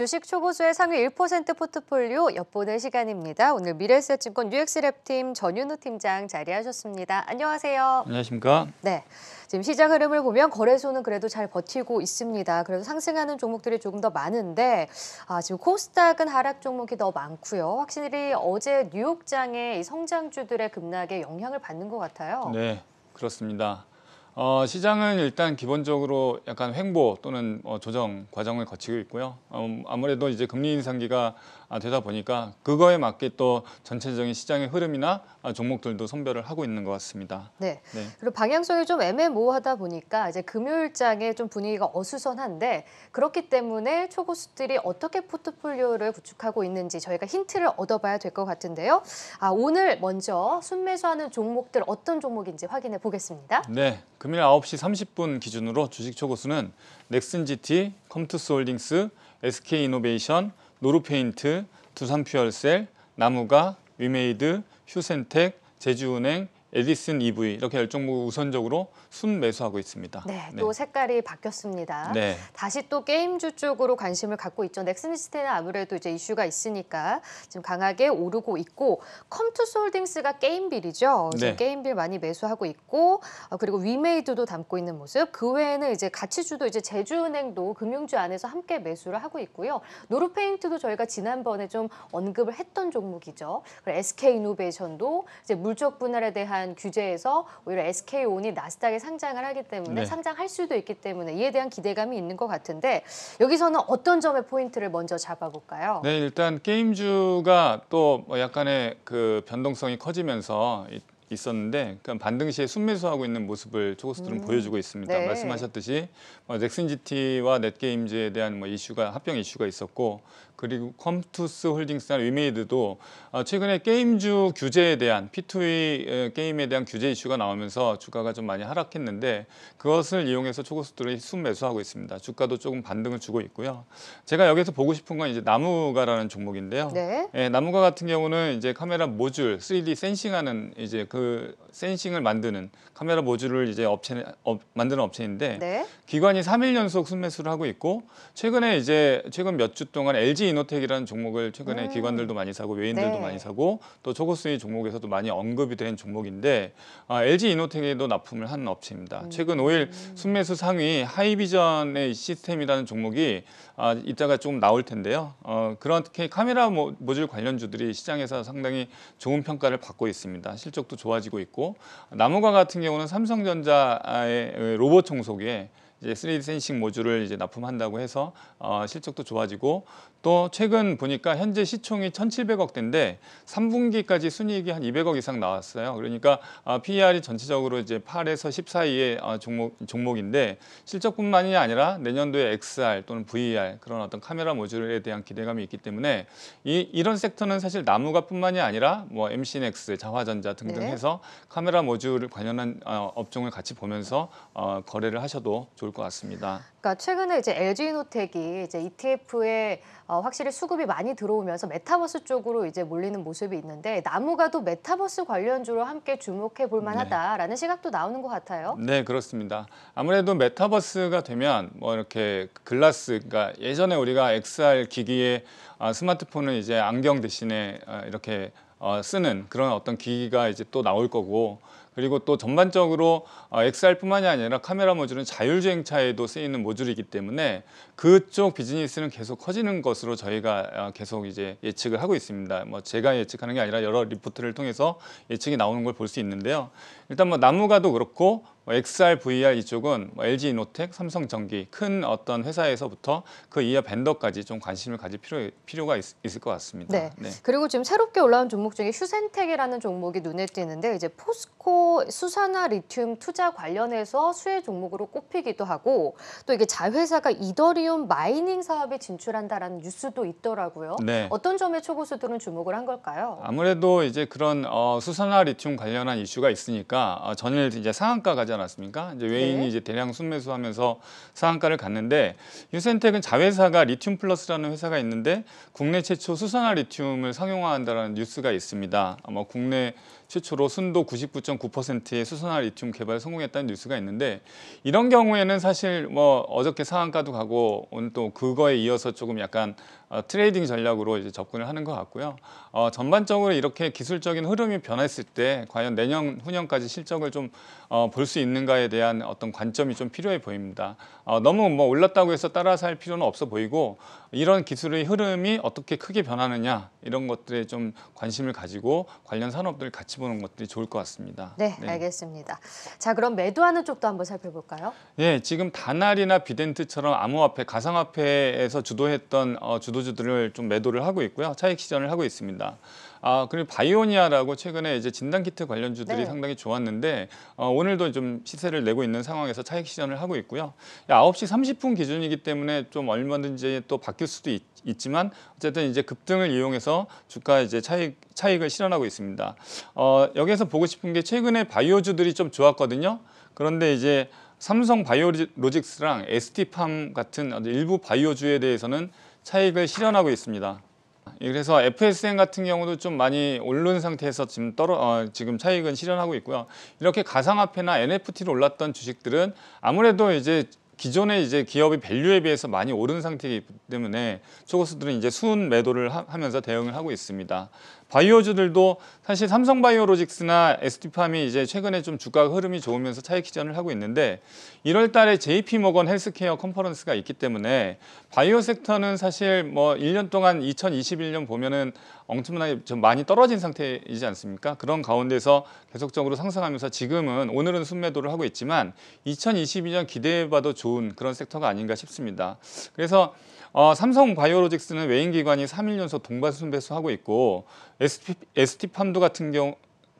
주식 초보수의 상위 1% 포트폴리오 엿보는 시간입니다. 오늘 미래에셋증권 UX랩팀 전윤우 팀장 자리하셨습니다. 안녕하세요. 안녕하십니까. 네. 지금 시장 흐름을 보면 거래소는 그래도 잘 버티고 있습니다. 그래서 상승하는 종목들이 조금 더 많은데 아, 지금 코스닥은 하락 종목이 더 많고요. 확실히 어제 뉴욕장의 성장주들의 급락에 영향을 받는 것 같아요. 네, 그렇습니다. 어, 시장은 일단 기본적으로 약간 횡보 또는 어, 조정 과정을 거치고 있고요. 어, 아무래도 이제 금리 인상기가 아, 되다 보니까 그거에 맞게 또 전체적인 시장의 흐름이나 아, 종목들도 선별을 하고 있는 것 같습니다. 네. 네. 그리고 방향성이 좀 애매모호하다 보니까 이제 금요일장에 좀 분위기가 어수선한데 그렇기 때문에 초고수들이 어떻게 포트폴리오를 구축하고 있는지 저희가 힌트를 얻어봐야 될 것 같은데요. 아, 오늘 먼저 순매수하는 종목들 어떤 종목인지 확인해 보겠습니다. 네. 금일 9시 30분 기준으로 주식 초고수는 넥슨 GT, 컴투스 홀딩스, SK이노베이션, 노루페인트, 두산퓨얼셀, 나무가, 위메이드, 휴센텍, 제주은행, 에디슨 EV 이렇게 열정부 우선적으로 순 매수하고 있습니다. 네, 네. 또 네. 색깔이 바뀌었습니다. 네. 다시 또 게임주 쪽으로 관심을 갖고 있죠. 넥슨시스템은 아무래도 이제 이슈가 있으니까 지금 강하게 오르고 있고 컴투솔딩스가 게임빌이죠. 네. 게임빌 많이 매수하고 있고 어, 그리고 위메이드도 담고 있는 모습. 그 외에는 이제 가치주도 이제 제주은행도 금융주 안에서 함께 매수를 하고 있고요. 노르페인트도 저희가 지난번에 좀 언급을 했던 종목이죠. 그리고 SK이노베이션도 이제 물적 분할에 대한 대한 규제에서 오히려 SK온이 나스닥에 상장을 하기 때문에 네. 상장할 수도 있기 때문에 이에 대한 기대감이 있는 것 같은데 여기서는 어떤 점의 포인트를 먼저 잡아볼까요? 네, 일단 게임주가 또 뭐 약간의 그 변동성이 커지면서 있었는데 그 그러니까 반등 시에 순매수하고 있는 모습을 초고스들은 음. 보여주고 있습니다. 네. 말씀하셨듯이 뭐 넥슨 GT와 넷게임즈에 대한 뭐 이슈가 합병 이슈가 있었고 그리고 컴투스 홀딩스나 위메이드도 어, 최근에 게임주 규제에 대한 P2E 게임에 대한 규제 이슈가 나오면서 주가가 좀 많이 하락했는데 그것을 이용해서 초고수들이 순매수하고 있습니다. 주가도 조금 반등을 주고 있고요. 제가 여기서 보고 싶은 건 이제 나무가라는 종목인데요. 네. 예, 나무가 같은 경우는 이제 카메라 모듈 3D 센싱하는 이제 그 센싱을 만드는 카메라 모듈을 이제 업체 업, 만드는 업체인데 네. 기관이 3일 연속 순매수를 하고 있고 최근에 이제 최근 몇 주 동안 LG 이노텍이라는 종목을 최근에 음. 기관들도 많이 사고 외인들도 네. 많이 사고 또 초고수익 종목에서도 많이 언급이 된 종목인데 아, LG 이노텍에도 납품을 한 업체입니다. 음. 최근 5일 순매수 상위 하이비전의 시스템이라는 종목이 아, 이따가 조금 나올 텐데요. 어, 그렇게 카메라 모듈 관련주들이 시장에서 상당히 좋은 평가를 받고 있습니다. 실적도 좋아지고 있고 나무가 같은 경우는 삼성전자의 로봇 청소기에 이제 3D 센싱 모듈을 이제 납품한다고 해서 어, 실적도 좋아지고 또 최근 보니까 현재 시총이 1,700억 대인데 3분기까지 순이익이 한 200억 이상 나왔어요. 그러니까 아, PER이 전체적으로 이제 8에서 10 사이의 어, 종목, 종목인데 실적뿐만이 아니라 내년도에 XR 또는 VR 그런 어떤 카메라 모듈에 대한 기대감이 있기 때문에 이, 이런 섹터는 사실 나무가뿐만이 아니라 뭐 MCNX, 자화전자 등등 네. 해서 카메라 모듈 관련한 어, 업종을 같이 보면서 어, 거래를 하셔도 좋을 것 같습니다. 그러니까 최근에 이제 LG 이노텍이 이제 ETF에 어, 확실히 수급이 많이 들어오면서 메타버스 쪽으로 이제 몰리는 모습이 있는데 나무가도 메타버스 관련주로 함께 주목해 볼 네. 만하다라는 네. 시각도 나오는 것 같아요. 네, 그렇습니다. 아무래도 메타버스가 되면 뭐 이렇게 글라스, 그러니까 예전에 우리가 XR 기기에 아, 스마트폰을 이제 안경 대신에 아, 이렇게 어, 쓰는 그런 어떤 기기가 이제 또 나올 거고 그리고 또 전반적으로 XR뿐만이 어, 아니라 카메라 모듈은 자율주행차에도 쓰이는 모듈이기 때문에 그쪽 비즈니스는 계속 커지는 것으로 저희가 어, 계속 이제 예측을 하고 있습니다. 뭐 제가 예측하는 게 아니라 여러 리포트를 통해서 예측이 나오는 걸 볼 수 있는데요. 일단 뭐 나무가도 그렇고 XR, 뭐 VR 이쪽은 LG 뭐 이노텍, 삼성전기 큰 어떤 회사에서부터 그 이하 밴더까지 좀 관심을 가질 필요, 필요가 있, 을것 같습니다. 네. 네. 그리고 지금 새롭게 올라온 종목 중에 휴센텍이라는 종목이 눈에 띄는데 이제 포스코 수산화 리튬 투자 관련해서 수혜 종목으로 꼽히기도 하고 또 이게 자회사가 이더리움 마이닝 사업에 진출한다라는 뉴스도 있더라고요. 네. 어떤 점에 초고수들은 주목을 한 걸까요? 아무래도 이제 그런 어, 수산화 리튬 관련한 이슈가 있으니까 어, 전일 이제 상한가가 하지 않았습니까? 이제 네. 외인이 네. 이제 대량 순매수하면서 상한가를 갔는데 유센텍은 자회사가 리튬 플러스라는 회사가 있는데 국내 최초 수산화 리튬을 상용화한다라는 뉴스가 있습니다. 아마 국내 최초로 순도 99.9%의 수선화 리튬 개발 성공했다는 뉴스가 있는데 이런 경우에는 사실 뭐 어저께 상한가도 가고 오늘 또 그거에 이어서 조금 약간 어, 트레이딩 전략으로 이제 접근을 하는 것 같고요. 어, 전반적으로 이렇게 기술적인 흐름이 변했을 때 과연 내년 후년까지 실적을 좀 볼수 어, 있는가에 대한 어떤 관점이 좀 필요해 보입니다. 어, 너무 뭐 올랐다고 해서 따라서 할 필요는 없어 보이고 이런 기술의 흐름이 어떻게 크게 변하느냐 이런 것들에 좀 관심을 가지고 관련 산업들 같이 보는 것들이 좋을 것 같습니다. 네, 네, 알겠습니다. 자, 그럼 매도하는 쪽도 한번 살펴볼까요? 예, 지금 다날이나 비덴트처럼 암호화폐, 가상화폐에서 주도했던 어, 주도주들을 좀 매도를 하고 있고요. 차익 시전을 하고 있습니다. 아, 그리고 바이오니아라고 최근에 이제 진단 키트 관련주들이 네. 상당히 좋았는데 어, 오늘도 좀 시세를 내고 있는 상황에서 차익 실현을 하고 있고요. 9시 30분 기준이기 때문에 좀 얼마든지 또 바뀔 수도 있, 지만 어쨌든 이제 급등을 이용해서 주가 이제 차익 차익을 실현하고 있습니다. 어, 여기에서 보고 싶은 게 최근에 바이오주들이 좀 좋았거든요. 그런데 이제 삼성 바이오로직스랑 ST팜 같은 일부 바이오주에 대해서는 차익을 실현하고 있습니다. 예, 그래서 FSM 같은 경우도 좀 많이 오른 상태에서 지금 떨어 어, 지금 차익은 실현하고 있고요. 이렇게 가상화폐나 NFT로 올랐던 주식들은 아무래도 이제 기존의 이제 기업이 밸류에 비해서 많이 오른 상태이기 때문에 초고수들은 이제 순 매도를 하, 면서 대응을 하고 있습니다. 바이오주들도 사실 삼성바이오로직스나 ST팜이 이제 최근에 좀 주가 흐름이 좋으면서 차익 기전을 하고 있는데 1월 달에 JP 모건 헬스케어 컨퍼런스가 있기 때문에 바이오 섹터는 사실 뭐 1년 동안 2021년 보면은 엉뚱나게좀 많이 떨어진 상태이지 않습니까? 그런 가운데서 계속적으로 상승하면서 지금은 오늘은 순매도를 하고 있지만 2022년 기대해봐도 좋은 그런 섹터가 아닌가 싶습니다. 그래서 어, 삼성 바이오로직스는 외인 기관이 3일 연속 동반 순배수하고 있고 ST, ST팜도 같은 경우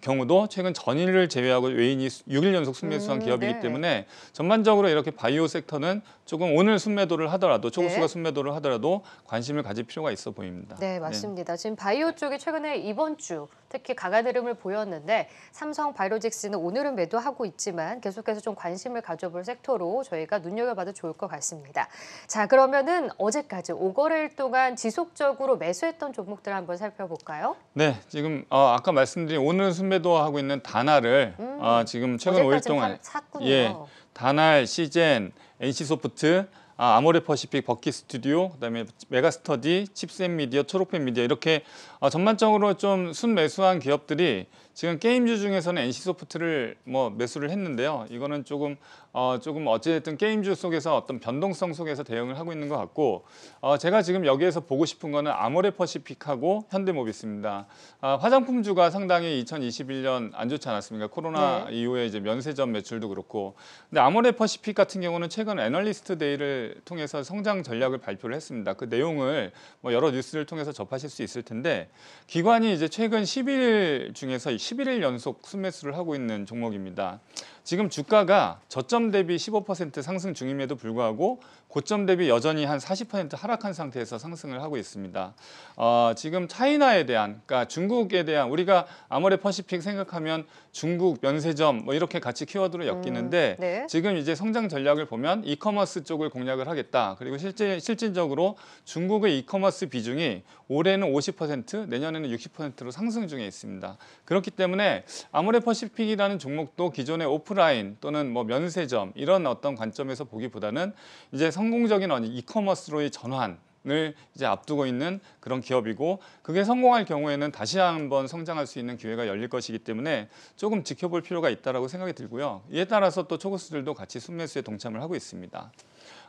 경우도 최근 전일을 제외하고 외인이 6일 연속 순매 수한 음, 기업이기 네. 때문에 전반적으로 이렇게 바이오 섹터는 조금 오늘 순매도를 하더라도 초고수가 네. 순매도를 하더라도 관심을 가질 필요가 있어 보입니다. 네, 네. 맞습니다. 네. 지금 바이오 쪽이 최근에 이번 주 특히 강한흐름을 보였는데 삼성 바이오직스는 오늘은 매도하고 있지만 계속해서 좀 관심을 가져볼 섹터로 저희가 눈여겨봐도 좋을 것 같습니다. 자 그러면은 어제까지 5거래일 동안 지속적으로 매수했던 종목들 한번 살펴볼까요? 네, 지금 어, 아까 말씀드린 오늘은 순매도하고 있는 단화를 음, 어, 지금 최근 5일 동안 사, 샀 예, 단알, 시젠, NC소프트 아, 아모레퍼시픽, 버킷스튜디오, 그다음에 메가스터디, 칩스미디어 초록펜미디어 이렇게 어, 전반적으로 좀 순매수한 기업들이 지금 게임주 중에서는 NC소프트를 뭐 매수를 했는데요. 이거는 조금 어, 조금 어찌됐든 게임주 속에서 어떤 변동성 속에서 대응을 하고 있는 것 같고 어, 제가 지금 여기에서 보고 싶은 거는 아모레퍼시픽하고 현대모비스입니다. 아, 화장품주가 상당히 2021년 안 좋지 않았습니까? 코로나 네. 이후에 이제 면세점 매출도 그렇고 근데 아모레퍼시픽 같은 경우는 최근 애널리스트 데이를 통해서 성장 전략을 발표를 했습니다. 그 내용을 뭐 여러 뉴스를 통해서 접하실 수 있을 텐데 기관이 이제 최근 11일 중에서 11일 연속 순매수를 하고 있는 종목입니다. 지금 주가가 저점 대비 15% 상승 중임에도 불구하고 고점 대비 여전히 한 40% 하락한 상태에서 상승을 하고 있습니다. 어, 지금 차이나에 대한, 그러니까 중국에 대한 우리가 아모레 퍼시픽 생각하면 중국 면세점 뭐 이렇게 같이 키워드로 엮이는데 음, 네. 지금 이제 성장 전략을 보면 이커머스 쪽을 공략을 하겠다. 그리고 실제 실질적으로 중국의 이커머스 비중이 올해는 50% 내년에는 60%로 상승 중에 있습니다. 그렇기 때문에 아모레 퍼시픽이라는 종목도 기존의 오프라인 또는 뭐 면세점 이런 어떤 관점에서 보기보다는 이제 성 성공적인 이커머스로의 전환 을 이제 앞두고 있는 그런 기업이고 그게 성공할 경우에는 다시 한번 성장할 수 있는 기회가 열릴 것이기 때문에 조금 지켜볼 필요가 있다고 생각이 들고요. 이에 따라서 또 초고수들도 같이 순매수에 동참을 하고 있습니다.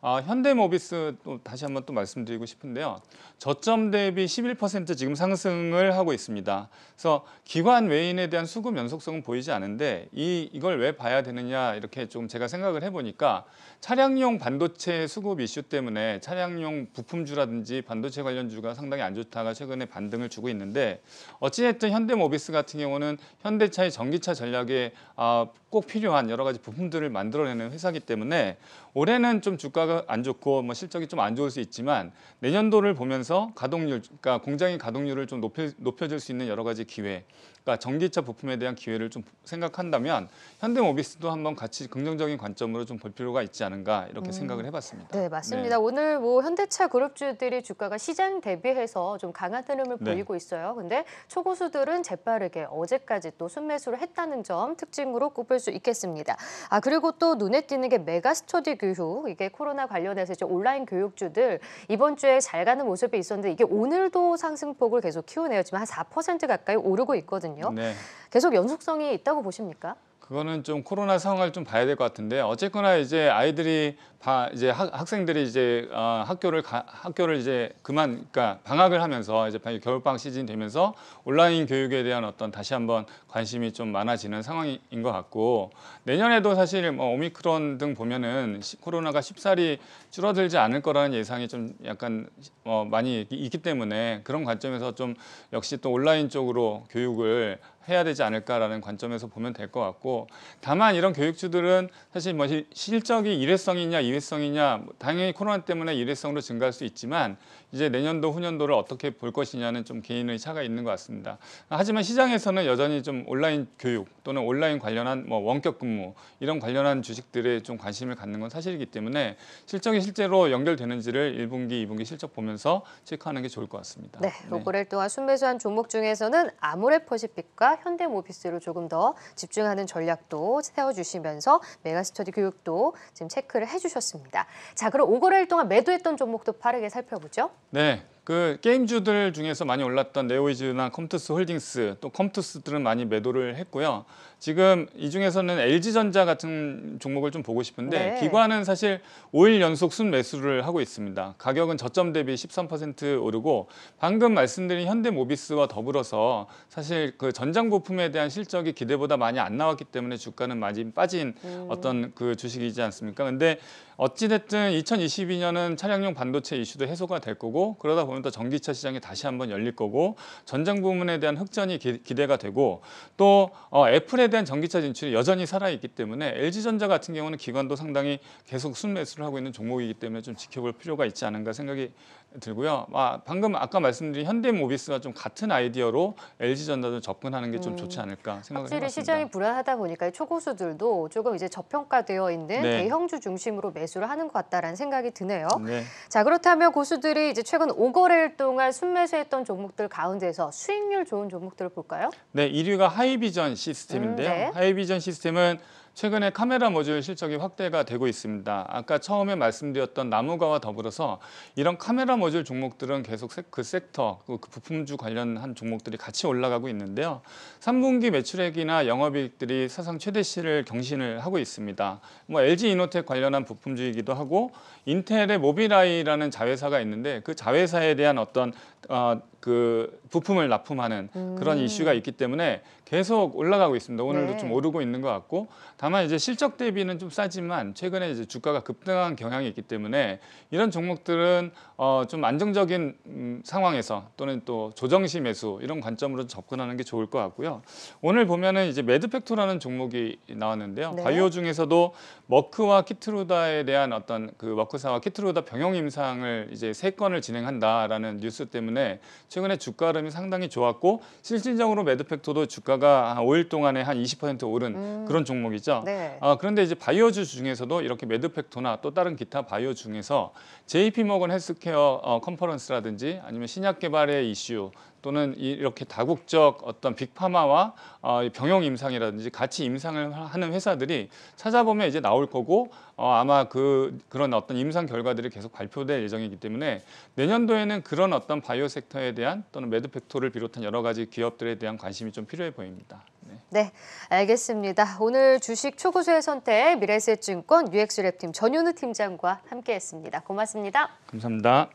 아, 현대모비스 또 다시 한번 또 말씀드리고 싶은데요. 저점 대비 11% 지금 상승을 하고 있습니다. 그래서 기관 외인에 대한 수급 연속성은 보이지 않은데 이 이걸 왜 봐야 되느냐 이렇게 좀 제가 생각을 해보니까 차량용 반도체 수급 이슈 때문에 차량용 부품주라든지 반도체 관련주가 상당히 안 좋다가 최근에 반등을 주고 있는데 어찌됐든 현대모비스 같은 경우는 현대차의 전기차 전략에 아, 꼭 필요한 여러 가지 부품들을 만들어내는 회사기 때문에 올해는 좀 주가가 안 좋고 뭐 실적이 좀 안 좋을 수 있지만 내년도를 보면서 가동률, 그러니까 공장의 가동률을 좀 높여, 높여줄 수 있는 여러 가지 기회, 그러니까 전기차 부품에 대한 기회를 좀 생각한다면 현대모비스도 한번 같이 긍정적인 관점으로 좀 볼 필요가 있지 않은가 이렇게 음. 생각을 해봤습니다. 네, 맞습니다. 네. 오늘 뭐 현대차 그룹주들이 주가가 시장 대비해서 좀 강한 흐름을 네. 보이고 있어요. 근데 초고수들은 재빠르게 어제까지 또 순매수를 했다는 점 특징으로 꼽을 수 있겠습니다. 아 그리고 또 눈에 띄는 게 메가스터디 교육 이게 코로나 관련해서 이제 온라인 교육주들 이번 주에 잘 가는 모습이 있었는데 이게 오늘도 상승폭을 계속 키우네요. 지금 한 4% 가까이 오르고 있거든요. 네. 계속 연속성이 있다고 보십니까? 그거는 좀 코로나 상황을 좀 봐야 될 것 같은데 어쨌거나 이제 아이들이 바, 이제 학, 생들이 이제 어, 학교를 가, 학교를 이제 그만 그러니까 방학을 하면서 이제 겨울 방학 시즌 되면서 온라인 교육에 대한 어떤 다시 한번 관심이 좀 많아지는 상황인 것 같고 내년에도 사실 뭐 오미크론 등 보면은 코로나가 쉽사리 줄어들지 않을 거라는 예상이 좀 약간 어, 많이 있기 때문에 그런 관점에서 좀 역시 또 온라인 쪽으로 교육을 해야 되지 않을까라는 관점에서 보면 될 것 같고 다만 이런 교육주들은 사실 뭐 실적이 일회성이냐 이회성이냐 뭐 당연히 코로나 때문에 일회성으로 증가할 수 있지만 이제 내년도 후년도를 어떻게 볼 것이냐는 좀 개인의 차가 있는 것 같습니다. 하지만 시장에서는 여전히 좀 온라인 교육 또는 온라인 관련한 뭐 원격 근무 이런 관련한 주식들에 좀 관심을 갖는 건 사실이기 때문에 실적이 실제로 연결되는지를 1분기, 2분기 실적 보면서 체크하는 게 좋을 것 같습니다. 네, 로고를 네. 또한 순매수한 종목 중에서는 아모레퍼시픽과 현대모비스로 조금 더 집중하는 전략도 세워주시면서 메가스터디 교육도 지금 체크를 해주셨습니다. 자, 그럼 5거래일 동안 매도했던 종목도 빠르게 살펴보죠. 네, 그 게임주들 중에서 많이 올랐던 네오이즈나 컴투스 홀딩스 또 컴투스들은 많이 매도를 했고요. 지금 이 중에서는 LG전자 같은 종목을 좀 보고 싶은데 네. 기관은 사실 5일 연속 순매수를 하고 있습니다. 가격은 저점 대비 13% 오르고 방금 말씀드린 현대모비스와 더불어서 사실 그 전장 부품에 대한 실적이 기대보다 많이 안 나왔기 때문에 주가는 많이 빠진 음. 어떤 그 주식이지 않습니까? 근데 어찌됐든 2022년은 차량용 반도체 이슈도 해소가 될 거고 그러다 보면 보면 또 전기차 시장이 다시 한번 열릴 거고 전장 부문에 대한 흑전이 기, 대가 되고 또 어, 애플에 대한 전기차 진출이 여전히 살아있기 때문에 LG전자 같은 경우는 기관도 상당히 계속 순매수를 하고 있는 종목이기 때문에 좀 지켜볼 필요가 있지 않은가 생각이 들고요. 아, 방금 아까 말씀드린 현대모비스와 좀 같은 아이디어로 LG전자도 접근하는 게좀 음, 좋지 않을까 생각을 확 해봤습니다. 시장이 불안하다 보니까 초고수들도 조금 이제 저평가되어 있는 네. 대형주 중심으로 매수를 하는 것 같다라는 생각이 드네요. 네. 자 그렇다면 고수들이 이제 최근 5거 거래일 동안 순매수했던 종목들 가운데서 수익률 좋은 종목들을 볼까요? 네, 1위가 하이비전 시스템인데요. 음, 네. 하이비전 시스템은 최근에 카메라 모듈 실적이 확대가 되고 있습니다. 아까 처음에 말씀드렸던 나무가와 더불어서 이런 카메라 모듈 종목들은 계속 그 섹터, 그, 그 부품주 관련한 종목들이 같이 올라가고 있는데요. 3분기 매출액이나 영업이익들이 사상 최대치를 경신을 하고 있습니다. 뭐 LG 이노텍 관련한 부품주이기도 하고 인텔의 모빌아이라는 자회사가 있는데 그 자회사에 대한 어떤 어, 그 부품을 납품하는 음. 그런 이슈가 있기 때문에 계속 올라가고 있습니다. 오늘도 네. 좀 오르고 있는 것 같고 다만 이제 실적 대비는 좀 싸지만 최근에 이제 주가가 급등한 경향이 있기 때문에 이런 종목들은 어, 좀 안정적인 음, 상황에서 또는 또 조정시 매수 이런 관점으로 접근하는 게 좋을 것 같고요. 오늘 보면은 이제 매드팩토라는 종목이 나왔는데요. 네. 바이오 중에서도 머크와 키트루다에 대한 어떤 그 머크사와 키트루다 병용 임상을 이제 세 건을 진행한다라는 뉴스 때문에 때문에 최근에 주가 흐름이 상당히 좋았고 실질적으로 매드팩토도 주가가 한 5일 동안에 한 20% 오른 음. 그런 종목이죠. 네. 아, 그런데 이제 바이오주 중에서도 이렇게 매드팩토나 또 다른 기타 바이오 중에서 JP 모건 헬스케어 어, 컨퍼런스라든지 아니면 신약 개발의 이슈 또는 이렇게 다국적 어떤 빅파마와 어, 병용 임상이라든지 같이 임상을 하는 회사들이 찾아보면 이제 나올 거고 어, 아마 그 그런 어떤 임상 결과들이 계속 발표될 예정이기 때문에 내년도에는 그런 어떤 바이오 섹터에 대한 또는 매드팩토를 비롯한 여러 가지 기업들에 대한 관심이 좀 필요해 보입니다. 네, 네 알겠습니다. 오늘 주식 초고수의 선택 미래세증권 UX랩팀 전윤우 팀장과 함께했습니다. 고맙습니다. 감사합니다.